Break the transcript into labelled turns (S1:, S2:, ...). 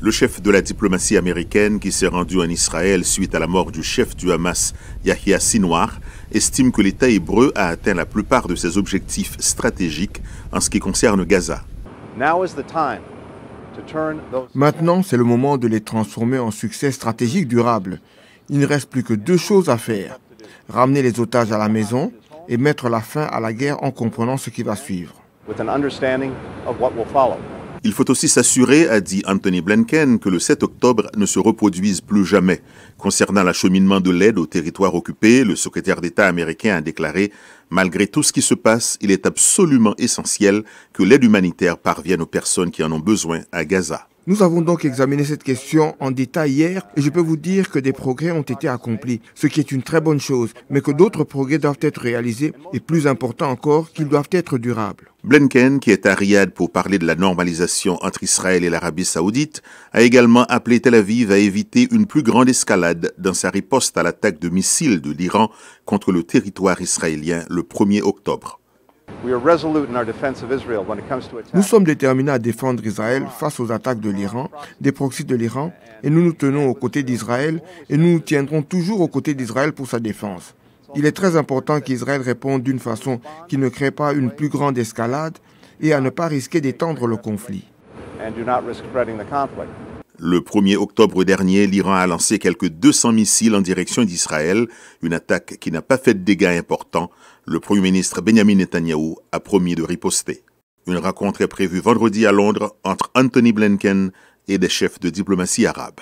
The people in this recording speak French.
S1: Le chef de la diplomatie américaine qui s'est rendu en Israël suite à la mort du chef du Hamas, Yahya Sinwar, estime que l'État hébreu a atteint la plupart de ses objectifs stratégiques en ce qui concerne Gaza.
S2: Maintenant, c'est le moment de les transformer en succès stratégique durable. Il ne reste plus que deux choses à faire. Ramener les otages à la maison et mettre la fin à la guerre en comprenant ce qui va suivre.
S1: Il faut aussi s'assurer, a dit Anthony Blinken, que le 7 octobre ne se reproduise plus jamais. Concernant l'acheminement de l'aide aux territoires occupés, le secrétaire d'État américain a déclaré Malgré tout ce qui se passe, il est absolument essentiel que l'aide humanitaire parvienne aux personnes qui en ont besoin à Gaza.
S2: Nous avons donc examiné cette question en détail hier et je peux vous dire que des progrès ont été accomplis, ce qui est une très bonne chose, mais que d'autres progrès doivent être réalisés et plus important encore, qu'ils doivent être durables.
S1: Blinken, qui est à Riyad pour parler de la normalisation entre Israël et l'Arabie saoudite, a également appelé Tel Aviv à éviter une plus grande escalade dans sa riposte à l'attaque de missiles de l'Iran contre le territoire israélien le 1er octobre.
S2: Nous sommes déterminés à défendre Israël face aux attaques de l'Iran, des proxys de l'Iran, et nous nous tenons aux côtés d'Israël et nous nous tiendrons toujours aux côtés d'Israël pour sa défense. Il est très important qu'Israël réponde d'une façon qui ne crée pas une plus grande escalade et à ne pas risquer d'étendre le conflit.
S1: Le 1er octobre dernier, l'Iran a lancé quelques 200 missiles en direction d'Israël, une attaque qui n'a pas fait de dégâts importants. Le Premier ministre Benjamin Netanyahu a promis de riposter. Une rencontre est prévue vendredi à Londres entre Anthony Blinken et des chefs de diplomatie arabe.